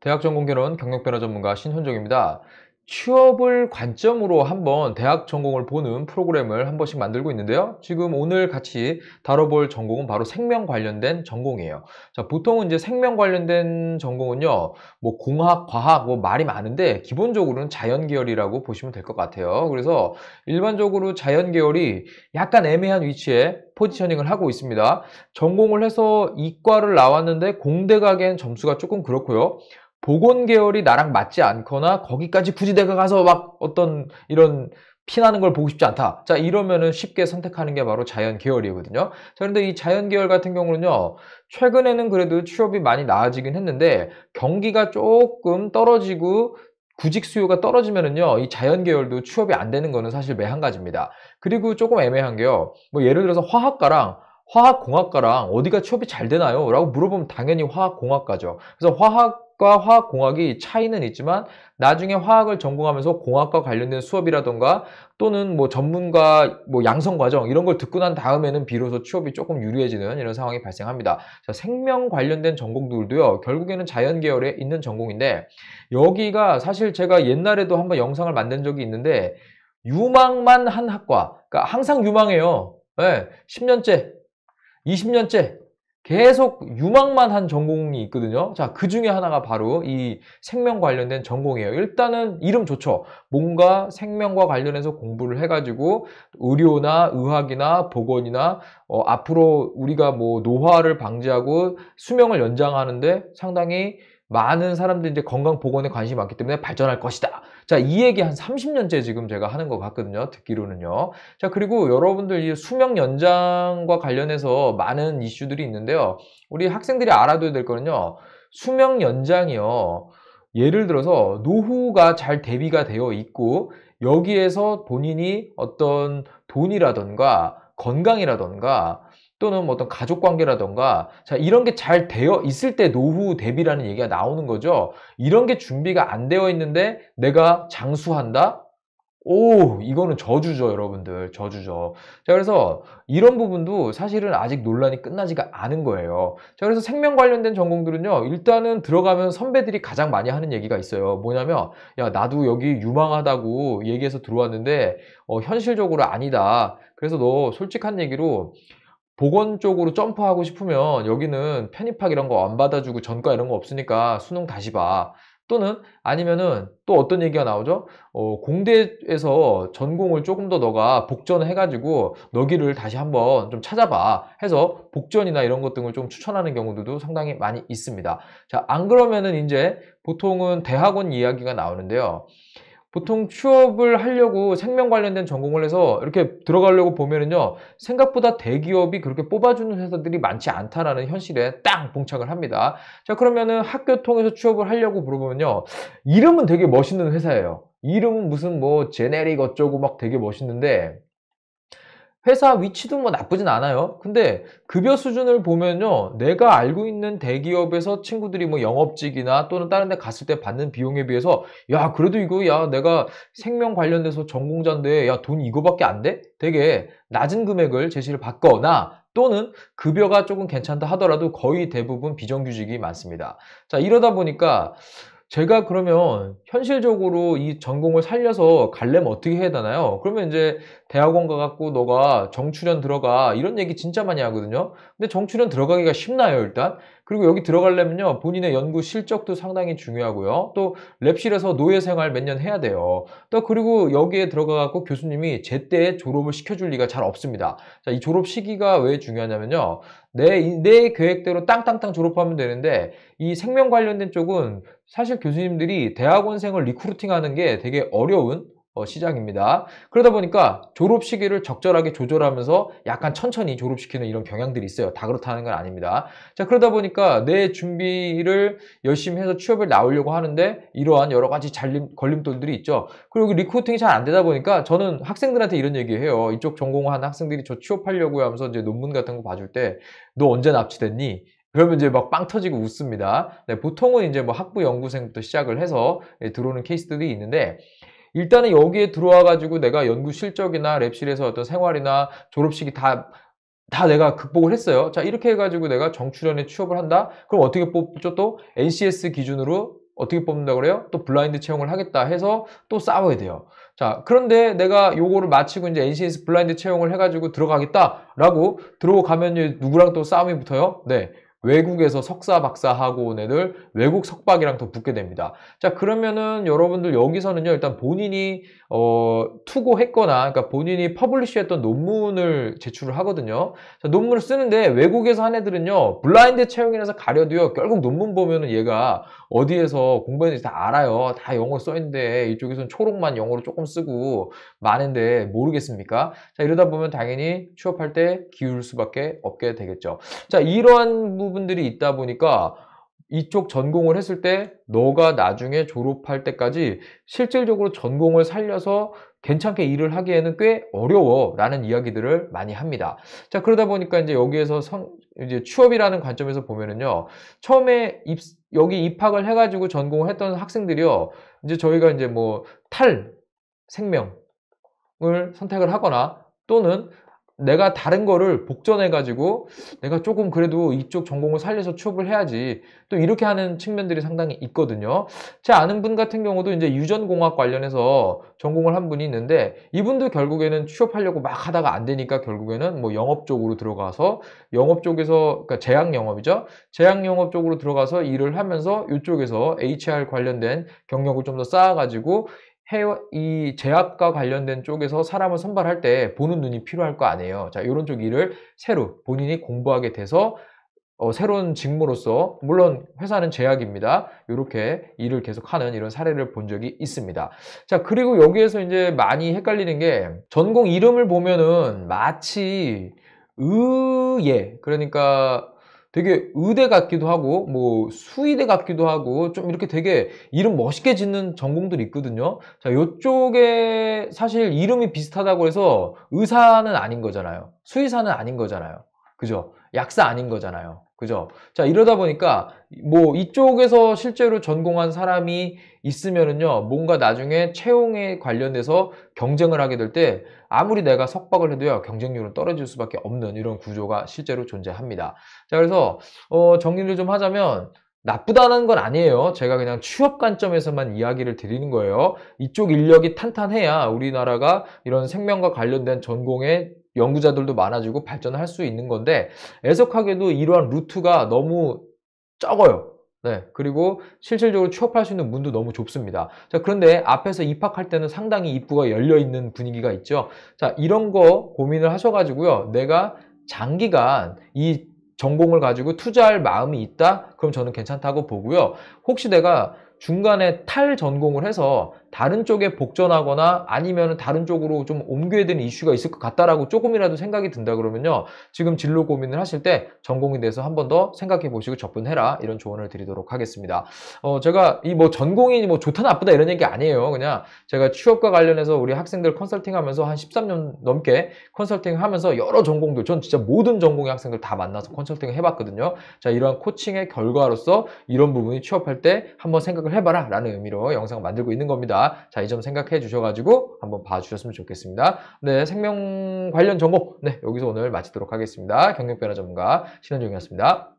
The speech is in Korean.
대학 전공개론 경력변화 전문가 신현종입니다. 취업을 관점으로 한번 대학 전공을 보는 프로그램을 한 번씩 만들고 있는데요. 지금 오늘 같이 다뤄볼 전공은 바로 생명 관련된 전공이에요. 자, 보통은 이제 생명 관련된 전공은요, 뭐 공학, 과학, 뭐 말이 많은데 기본적으로는 자연 계열이라고 보시면 될 것 같아요. 그래서 일반적으로 자연 계열이 약간 애매한 위치에 포지셔닝을 하고 있습니다. 전공을 해서 이과를 나왔는데 공대 가기엔 점수가 조금 그렇고요. 보건 계열이 나랑 맞지 않거나 거기까지 굳이 내가 가서 막 어떤 이런 피나는 걸 보고 싶지 않다. 자, 이러면은 쉽게 선택하는 게 바로 자연 계열이거든요. 자, 그런데 이 자연 계열 같은 경우는요, 최근에는 그래도 취업이 많이 나아지긴 했는데, 경기가 조금 떨어지고, 구직 수요가 떨어지면은요, 이 자연 계열도 취업이 안 되는 거는 사실 매한가지입니다. 그리고 조금 애매한 게요, 뭐 예를 들어서 화학과랑 화학공학과랑 어디가 취업이 잘 되나요? 라고 물어보면 당연히 화학공학과죠. 그래서 화학 과 화학공학이 차이는 있지만 나중에 화학을 전공하면서 공학과 관련된 수업이라던가 또는 뭐 전문가 뭐 양성 과정 이런 걸 듣고 난 다음에는 비로소 취업이 조금 유리해지는 이런 상황이 발생합니다. 자, 생명 관련된 전공들도요. 결국에는 자연 계열에 있는 전공인데 여기가 사실 제가 옛날에도 한번 영상을 만든 적이 있는데 유망만 한 학과. 그러니까 항상 유망해요. 네, 예, 10년째, 20년째 계속 유망만 한 전공이 있거든요. 자, 그 중에 하나가 바로 이 생명 관련된 전공이에요. 일단은 이름 좋죠. 뭔가 생명과 관련해서 공부를 해가지고 의료나 의학이나 보건이나 어, 앞으로 우리가 뭐 노화를 방지하고 수명을 연장하는데 상당히 많은 사람들이 이제 건강 보건에 관심이 많기 때문에 발전할 것이다. 자, 이 얘기 한 30년째 지금 제가 하는 것 같거든요. 듣기로는요. 자, 그리고 여러분들 이 수명 연장과 관련해서 많은 이슈들이 있는데요. 우리 학생들이 알아둬야 될 거는요. 수명 연장이요. 예를 들어서 노후가 잘 대비가 되어 있고 여기에서 본인이 어떤 돈이라던가 건강이라던가 또는 뭐 어떤 가족 관계라던가 자 이런 게 잘 되어 있을 때 노후 대비라는 얘기가 나오는 거죠. 이런 게 준비가 안 되어 있는데 내가 장수한다? 오, 이거는 저주죠, 여러분들. 저주죠. 자, 그래서 이런 부분도 사실은 아직 논란이 끝나지가 않은 거예요. 자, 그래서 생명 관련된 전공들은요, 일단은 들어가면 선배들이 가장 많이 하는 얘기가 있어요. 뭐냐면, 야, 나도 여기 유망하다고 얘기해서 들어왔는데, 어, 현실적으로 아니다. 그래서 너 솔직한 얘기로 보건 쪽으로 점프하고 싶으면 여기는 편입학 이런 거 안 받아주고 전과 이런 거 없으니까 수능 다시 봐. 또는 아니면은 또 어떤 얘기가 나오죠? 어, 공대에서 전공을 조금 더 너가 복전해가지고 너기를 다시 한번 좀 찾아봐 해서 복전이나 이런 것 등을 좀 추천하는 경우들도 상당히 많이 있습니다. 자, 안 그러면은 이제 보통은 대학원 이야기가 나오는데요. 보통 취업을 하려고 생명 관련된 전공을 해서 이렇게 들어가려고 보면은요 생각보다 대기업이 그렇게 뽑아주는 회사들이 많지 않다라는 현실에 딱 봉착을 합니다 자 그러면은 학교 통해서 취업을 하려고 물어보면요 이름은 되게 멋있는 회사예요 이름은 무슨 뭐 제네릭 어쩌고 막 되게 멋있는데 회사 위치도 뭐 나쁘진 않아요. 근데 급여 수준을 보면요. 내가 알고 있는 대기업에서 친구들이 뭐 영업직이나 또는 다른 데 갔을 때 받는 비용에 비해서 야, 그래도 이거 야, 내가 생명 관련돼서 전공자인데 야, 돈 이거밖에 안 돼? 되게 낮은 금액을 제시를 받거나 또는 급여가 조금 괜찮다 하더라도 거의 대부분 비정규직이 많습니다. 자, 이러다 보니까 제가 그러면 현실적으로 이 전공을 살려서 갈래면 어떻게 해야 되나요? 그러면 이제 대학원 가갖고 너가 정출연 들어가 이런 얘기 진짜 많이 하거든요. 근데 정출연 들어가기가 쉽나요, 일단? 그리고 여기 들어가려면요. 본인의 연구 실적도 상당히 중요하고요. 또 랩실에서 노예 생활 몇 년 해야 돼요. 또 그리고 여기에 들어가갖고 교수님이 제때 졸업을 시켜줄 리가 잘 없습니다. 자, 이 졸업 시기가 왜 중요하냐면요. 내, 내 계획대로 땅땅땅 졸업하면 되는데 이 생명 관련된 쪽은 사실 교수님들이 대학원생을 리크루팅하는 게 되게 어려운 어, 시장입니다. 그러다 보니까 졸업 시기를 적절하게 조절하면서 약간 천천히 졸업시키는 이런 경향들이 있어요. 다 그렇다는 건 아닙니다. 자, 그러다 보니까 내 준비를 열심히 해서 취업을 나오려고 하는데 이러한 여러 가지 잘림, 걸림돌들이 있죠. 그리고 그 리코팅이잘 안 되다 보니까 저는 학생들한테 이런 얘기 해요. 이쪽 전공한 학생들이 저 취업하려고 하면서 이제 논문 같은 거 봐줄 때 너 언제 납치됐니? 그러면 이제 막 빵 터지고 웃습니다. 네, 보통은 이제 뭐 학부 연구생부터 시작을 해서 예, 들어오는 케이스들이 있는데 일단은 여기에 들어와 가지고 내가 연구 실적이나 랩실에서 어떤 생활이나 졸업식이 다 다 내가 극복을 했어요. 자, 이렇게 해가지고 내가 정출연에 취업을 한다? 그럼 어떻게 뽑죠? 또 NCS 기준으로 어떻게 뽑는다 그래요? 또 블라인드 채용을 하겠다 해서 또 싸워야 돼요. 자, 그런데 내가 요거를 마치고 이제 NCS 블라인드 채용을 해가지고 들어가겠다라고 들어가면 누구랑 또 싸움이 붙어요? 네. 외국에서 석사 박사 하고 온 애들 외국 석박이랑 더 붙게 됩니다. 자 그러면은 여러분들 여기서는요 일단 본인이 어, 투고했거나 그러니까 본인이 퍼블리시했던 논문을 제출을 하거든요. 자, 논문을 쓰는데 외국에서 한 애들은요 블라인드 채용이라서 가려도요 결국 논문 보면은 얘가 어디에서 공부했는지 다 알아요. 다 영어 써 있는데 이쪽에선 초록만 영어로 조금 쓰고 많은데 모르겠습니까? 자, 이러다 보면 당연히 취업할 때 기울 수밖에 없게 되겠죠. 자, 이러한 부분들이 있다 보니까 이쪽 전공을 했을 때 너가 나중에 졸업할 때까지 실질적으로 전공을 살려서 괜찮게 일을 하기에는 꽤 어려워라는 이야기들을 많이 합니다. 자 그러다 보니까 이제 여기에서 성, 이제 취업이라는 관점에서 보면은요 처음에 입 여기 입학을 해가지고 전공을 했던 학생들이요. 이제 저희가 이제 뭐 탈 생명을 선택을 하거나 또는 내가 다른 거를 복전해가지고 내가 조금 그래도 이쪽 전공을 살려서 취업을 해야지 또 이렇게 하는 측면들이 상당히 있거든요. 제 아는 분 같은 경우도 이제 유전공학 관련해서 전공을 한 분이 있는데 이분도 결국에는 취업하려고 막 하다가 안 되니까 결국에는 뭐 영업 쪽으로 들어가서 영업 쪽에서 그러니까 제약 영업이죠. 제약 영업 쪽으로 들어가서 일을 하면서 이쪽에서 HR 관련된 경력을 좀 더 쌓아가지고 이 제약과 관련된 쪽에서 사람을 선발할 때 보는 눈이 필요할 거 아니에요. 자, 이런 쪽 일을 새로 본인이 공부하게 돼서 어, 새로운 직무로서 물론 회사는 제약입니다. 이렇게 일을 계속하는 이런 사례를 본 적이 있습니다. 자 그리고 여기에서 이제 많이 헷갈리는 게 전공 이름을 보면은 마치 의예 그러니까 되게 의대 같기도 하고 뭐 수의대 같기도 하고 좀 이렇게 되게 이름 멋있게 짓는 전공들이 있거든요. 자, 요쪽에 사실 이름이 비슷하다고 해서 의사는 아닌 거잖아요. 수의사는 아닌 거잖아요. 그죠? 약사 아닌 거잖아요. 그죠? 자, 이러다 보니까 뭐 이쪽에서 실제로 전공한 사람이 있으면은요, 뭔가 나중에 채용에 관련돼서 경쟁을 하게 될 때 아무리 내가 석박을 해도요, 경쟁률은 떨어질 수밖에 없는 이런 구조가 실제로 존재합니다. 자, 그래서 어, 정리를 좀 하자면 나쁘다는 건 아니에요. 제가 그냥 취업 관점에서만 이야기를 드리는 거예요. 이쪽 인력이 탄탄해야 우리나라가 이런 생명과 관련된 전공에 연구자들도 많아지고 발전할 수 있는 건데 애석하게도 이러한 루트가 너무 적어요. 네, 그리고 실질적으로 취업할 수 있는 문도 너무 좁습니다. 자, 그런데 앞에서 입학할 때는 상당히 입구가 열려 있는 분위기가 있죠. 자, 이런 거 고민을 하셔가지고요. 내가 장기간 이 전공을 가지고 투자할 마음이 있다? 그럼 저는 괜찮다고 보고요. 혹시 내가 중간에 탈 전공을 해서 다른 쪽에 복전하거나 아니면 다른 쪽으로 좀 옮겨야 되는 이슈가 있을 것 같다라고 조금이라도 생각이 든다 그러면요. 지금 진로 고민을 하실 때 전공에 대해서 한 번 더 생각해 보시고 접근해라 이런 조언을 드리도록 하겠습니다. 어, 제가 이 뭐 전공이 뭐 좋다 나쁘다 이런 얘기 아니에요. 그냥 제가 취업과 관련해서 우리 학생들 컨설팅 하면서 한 13년 넘게 컨설팅 하면서 여러 전공들, 전 진짜 모든 전공의 학생들 다 만나서 컨설팅을 해봤거든요. 자, 이러한 코칭의 결과로서 이런 부분이 취업할 때 한번 생각을 해봐라 라는 의미로 영상을 만들고 있는 겁니다. 자, 이 점 생각해 주셔가지고 한번 봐주셨으면 좋겠습니다. 네, 생명 관련 정보. 네, 여기서 오늘 마치도록 하겠습니다. 경력 변화 전문가 신현종이었습니다.